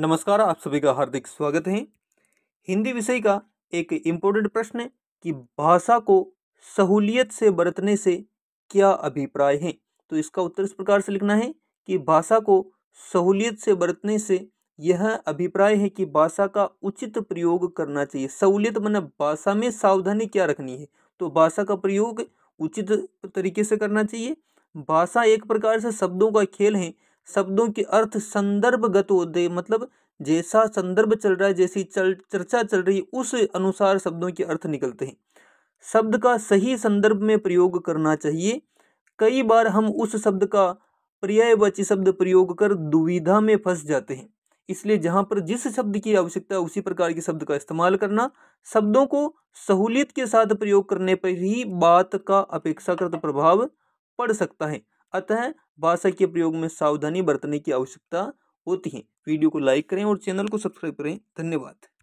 नमस्कार आप सभी का हार्दिक स्वागत है हिंदी विषय का एक इम्पोर्टेंट प्रश्न है कि भाषा को सहूलियत से बरतने से क्या अभिप्राय है तो इसका उत्तर इस प्रकार से लिखना है कि भाषा को सहूलियत से बरतने से यह अभिप्राय है कि भाषा का उचित प्रयोग करना चाहिए सहूलियत मतलब भाषा में सावधानी क्या रखनी है तो भाषा का प्रयोग उचित तरीके से करना चाहिए भाषा एक प्रकार से शब्दों का खेल है शब्दों के अर्थ संदर्भगत होते मतलब जैसा संदर्भ चल रहा है जैसी चल चर्चा चल रही है उस अनुसार शब्दों के अर्थ निकलते हैं शब्द का सही संदर्भ में प्रयोग करना चाहिए कई बार हम उस शब्द का पर्यायवाची शब्द प्रयोग कर दुविधा में फंस जाते हैं इसलिए जहाँ पर जिस शब्द की आवश्यकता है उसी प्रकार के शब्द का इस्तेमाल करना शब्दों को सहूलियत के साथ प्रयोग करने पर ही बात का अपेक्षाकृत प्रभाव पड़ सकता है अतः भाषा के प्रयोग में सावधानी बरतने की आवश्यकता होती है वीडियो को लाइक करें और चैनल को सब्सक्राइब करें धन्यवाद